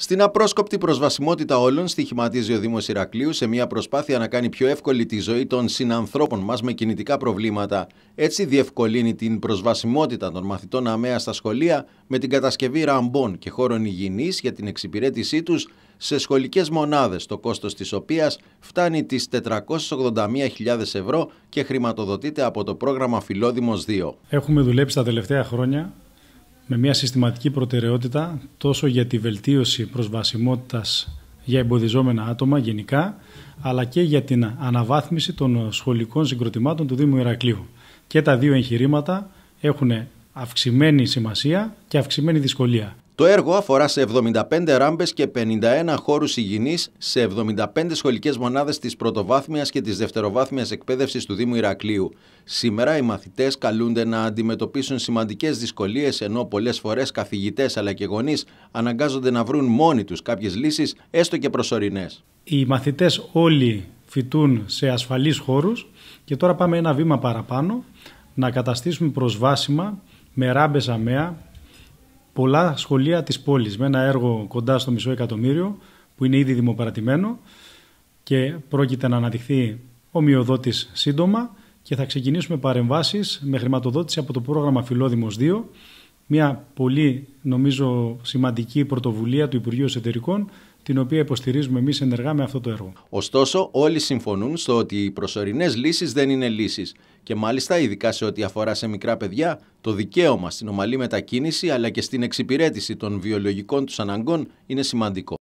Στην απρόσκοπτη προσβασιμότητα όλων στοιχηματίζει ο Δήμος Ηρακλείου σε μια προσπάθεια να κάνει πιο εύκολη τη ζωή των συνανθρώπων μας με κινητικά προβλήματα. Έτσι διευκολύνει την προσβασιμότητα των μαθητών αμαία στα σχολεία με την κατασκευή ραμπών και χώρων υγιεινής για την εξυπηρέτησή τους σε σχολικές μονάδες, το κόστος της οποίας φτάνει τις 481.000 ευρώ και χρηματοδοτείται από το πρόγραμμα Φιλόδημος 2. Έχουμε δουλέψει τα τελευταία χρόνια με μια συστηματική προτεραιότητα τόσο για τη βελτίωση προσβασιμότητας για εμποδιζόμενα άτομα γενικά, αλλά και για την αναβάθμιση των σχολικών συγκροτημάτων του Δήμου Ηρακλείου. Και τα δύο εγχειρήματα έχουν αυξημένη σημασία και αυξημένη δυσκολία. Το έργο αφορά σε 75 ράμπες και 51 χώρους υγιεινής σε 75 σχολικές μονάδες της πρωτοβάθμιας και της δευτεροβάθμιας εκπαίδευσης του Δήμου Ηρακλείου. Σήμερα οι μαθητές καλούνται να αντιμετωπίσουν σημαντικές δυσκολίες, ενώ πολλές φορές καθηγητές αλλά και γονείς αναγκάζονται να βρουν μόνοι τους κάποιες λύσεις, έστω και προσωρινές. Οι μαθητές όλοι φοιτούν σε ασφαλείς χώρους και τώρα πάμε ένα βήμα παραπάνω να καταστήσουμε προσβάσιμα με ράμπες αμαία πολλά σχολεία της πόλης με ένα έργο κοντά στο μισό εκατομμύριο που είναι ήδη δημοπαρατημένο και πρόκειται να αναδειχθεί ομοιοδότης σύντομα και θα ξεκινήσουμε παρεμβάσεις με χρηματοδότηση από το πρόγραμμα Φιλόδημος 2 μια πολύ νομίζω σημαντική πρωτοβουλία του Υπουργείου Εσωτερικών την οποία υποστηρίζουμε εμείς ενεργά με αυτό το έργο. Ωστόσο, όλοι συμφωνούν στο ότι οι προσωρινές λύσεις δεν είναι λύσεις. Και μάλιστα, ειδικά σε ό,τι αφορά σε μικρά παιδιά, το δικαίωμα στην ομαλή μετακίνηση αλλά και στην εξυπηρέτηση των βιολογικών τους αναγκών είναι σημαντικό.